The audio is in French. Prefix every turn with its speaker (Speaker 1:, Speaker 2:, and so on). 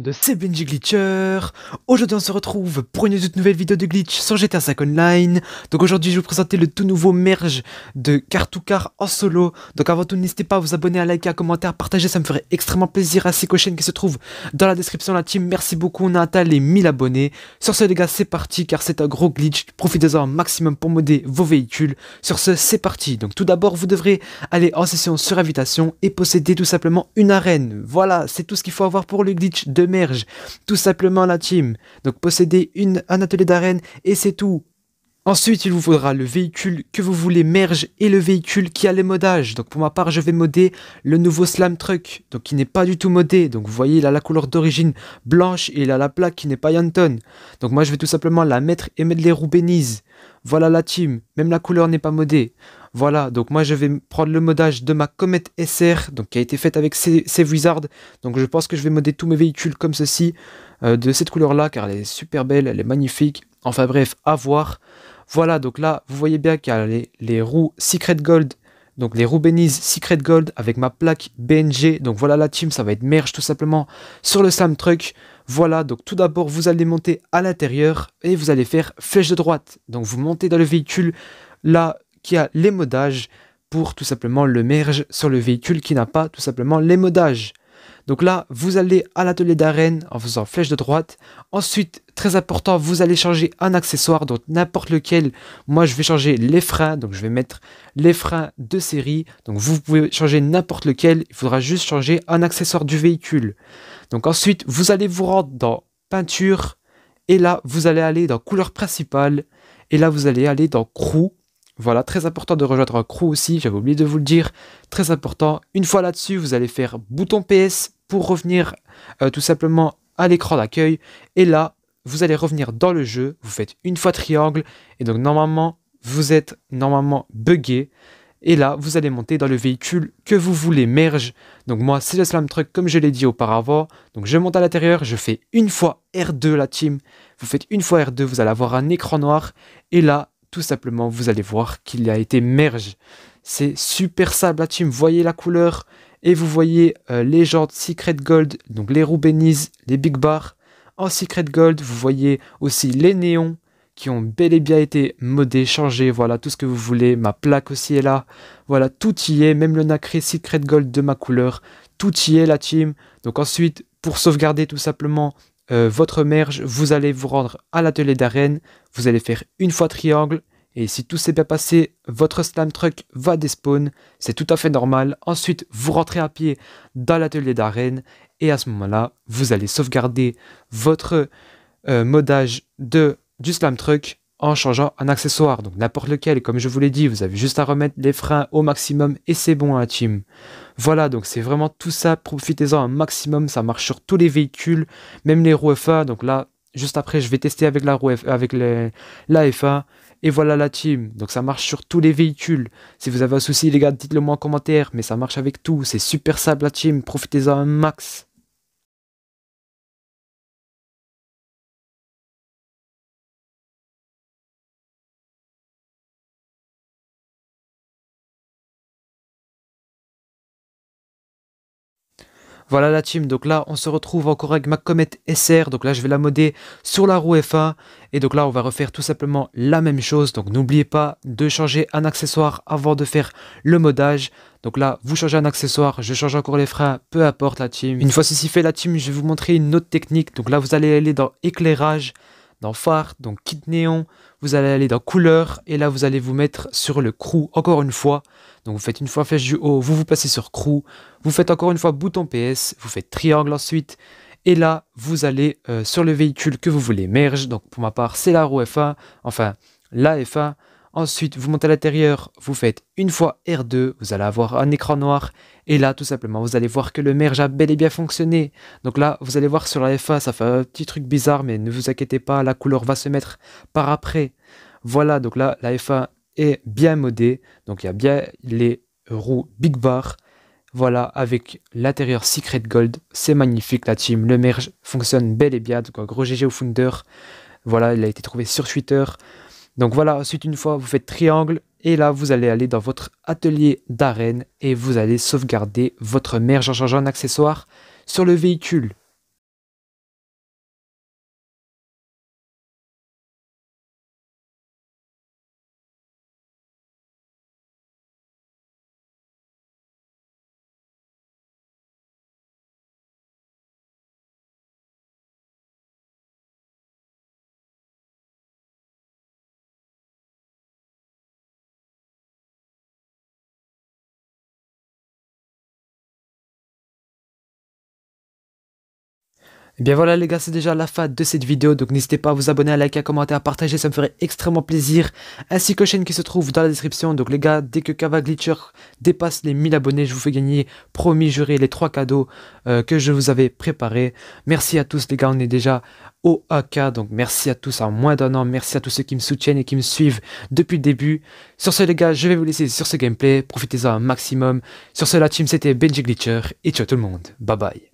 Speaker 1: de C'est Benji Glitcher. Aujourd'hui, on se retrouve pour une toute nouvelle vidéo de glitch sur GTA 5 Online. Donc aujourd'hui, je vais vous présenter le tout nouveau merge de car to car en solo. Donc avant tout, n'hésitez pas à vous abonner, à liker, à commenter, à partager, ça me ferait extrêmement plaisir. Ainsi qu'aux chaînes qui se trouvent dans la description, la team. Merci beaucoup, on a atteint les 1000 abonnés. Sur ce, les gars, c'est parti car c'est un gros glitch. Profitez-en un maximum pour moder vos véhicules. Sur ce, c'est parti. Donc tout d'abord, vous devrez aller en session sur invitation et posséder tout simplement une arène. Voilà, c'est tout ce qu'il faut avoir pour le glitch de tout simplement la team. Donc posséder une, un atelier d'arène et c'est tout. Ensuite, il vous faudra le véhicule que vous voulez merge et le véhicule qui a les modages. Donc pour ma part, je vais moder le nouveau slam truck, donc qui n'est pas du tout modé. Donc vous voyez, il a la couleur d'origine blanche et il a la plaque qui n'est pas Yanton. Donc moi, je vais tout simplement la mettre et mettre les roues Voilà la team, même la couleur n'est pas modée. Voilà, donc moi je vais prendre le modage de ma Comet SR, donc qui a été faite avec Save Wizard. Donc je pense que je vais modder tous mes véhicules comme ceci, euh, de cette couleur-là, car elle est super belle, elle est magnifique. Enfin bref, à voir. Voilà, donc là, vous voyez bien qu'il y a les, roues Secret Gold, donc les roues Beniz Secret Gold avec ma plaque BNG. Donc voilà la team, ça va être merge tout simplement sur le slam truck. Voilà, donc tout d'abord, vous allez monter à l'intérieur et vous allez faire flèche de droite. Donc vous montez dans le véhicule, là, qui a les modages pour tout simplement le merge sur le véhicule qui n'a pas tout simplement les modages. Donc là, vous allez à l'atelier d'arène en faisant flèche de droite. Ensuite, Très important, vous allez changer un accessoire, donc n'importe lequel. Moi, je vais changer les freins, donc je vais mettre les freins de série. Donc vous pouvez changer n'importe lequel, il faudra juste changer un accessoire du véhicule. Donc ensuite, vous allez vous rendre dans peinture, et là, vous allez aller dans couleur principale, et là, vous allez aller dans crew. Voilà, très important de rejoindre un crew aussi, j'avais oublié de vous le dire, très important. Une fois là-dessus, vous allez faire bouton PS pour revenir euh, tout simplement à l'écran d'accueil. Et là, vous allez revenir dans le jeu, vous faites une fois triangle, et donc normalement, vous êtes normalement buggé. Et là, vous allez monter dans le véhicule que vous voulez merge. Donc moi, c'est le slam truck comme je l'ai dit auparavant. Donc je monte à l'intérieur, je fais une fois R2 la team. Vous faites une fois R2, vous allez avoir un écran noir. Et là, tout simplement, vous allez voir qu'il a été merge. C'est super sable la team, vous voyez la couleur. Et vous voyez euh, les jantes Secret Gold, donc les roues les Big bars. En Secret Gold, vous voyez aussi les néons qui ont bel et bien été modés, changés, voilà, tout ce que vous voulez. Ma plaque aussi est là. Voilà, tout y est, même le nacré Secret Gold de ma couleur. Tout y est, la team. Donc ensuite, pour sauvegarder tout simplement euh, votre merge, vous allez vous rendre à l'atelier d'arène. Vous allez faire une fois triangle, et si tout s'est bien passé, votre slam truck va despawn, c'est tout à fait normal. Ensuite, vous rentrez à pied dans l'atelier d'arène et à ce moment-là, vous allez sauvegarder votre euh, modage de, du slam truck en changeant un accessoire. Donc n'importe lequel, comme je vous l'ai dit, vous avez juste à remettre les freins au maximum et c'est bon à hein, team. Voilà, donc c'est vraiment tout ça, profitez-en un maximum, ça marche sur tous les véhicules, même les roues FA. Donc là, juste après, je vais tester avec la roue F... avec la FA et voilà la team. Donc ça marche sur tous les véhicules. Si vous avez un souci, les gars, dites-le moi en commentaire. Mais ça marche avec tout. C'est super simple la team. Profitez-en un max. Voilà la team. Donc là, on se retrouve encore avec ma Comet SR. Donc là, je vais la modder sur la roue F1. Et donc là, on va refaire tout simplement la même chose. Donc n'oubliez pas de changer un accessoire avant de faire le modage. Donc là, vous changez un accessoire, je change encore les freins, peu importe la team. Une fois ceci fait la team, je vais vous montrer une autre technique. Donc là, vous allez aller dans éclairage dans Phare, donc kit Néon, vous allez aller dans Couleur, et là vous allez vous mettre sur le Crew encore une fois. Donc vous faites une fois flèche du haut, vous vous passez sur Crew, vous faites encore une fois bouton PS, vous faites triangle ensuite, et là vous allez euh, sur le véhicule que vous voulez merge. Donc pour ma part, c'est la roue F1, enfin la F1. Ensuite, vous montez à l'intérieur, vous faites une fois R2, vous allez avoir un écran noir. Et là, tout simplement, vous allez voir que le merge a bel et bien fonctionné. Donc là, vous allez voir sur la FA, ça fait un petit truc bizarre, mais ne vous inquiétez pas, la couleur va se mettre par après. Voilà, donc là, la FA est bien modée. Donc il y a bien les roues Big Bar. Voilà, avec l'intérieur Secret Gold, c'est magnifique la team. Le merge fonctionne bel et bien. Donc un gros GG au Founder. Voilà, il a été trouvé sur Twitter. Donc voilà, ensuite une fois vous faites triangle et là vous allez aller dans votre atelier d'arène et vous allez sauvegarder votre merge en changeant un accessoire sur le véhicule. Eh bien voilà les gars, c'est déjà la fin de cette vidéo, donc n'hésitez pas à vous abonner, à liker, à commenter, à partager, ça me ferait extrêmement plaisir, ainsi que la chaîne qui se trouve dans la description. Donc les gars, dès que Kava Glitcher dépasse les 1000 abonnés, je vous fais gagner, promis juré, les 3 cadeaux euh, que je vous avais préparés. Merci à tous les gars, on est déjà au AK, donc merci à tous en moins d'un an, merci à tous ceux qui me soutiennent et qui me suivent depuis le début. Sur ce les gars, je vais vous laisser sur ce gameplay, profitez-en un maximum. Sur ce la team c'était Benji Glitcher, et ciao tout le monde, bye bye.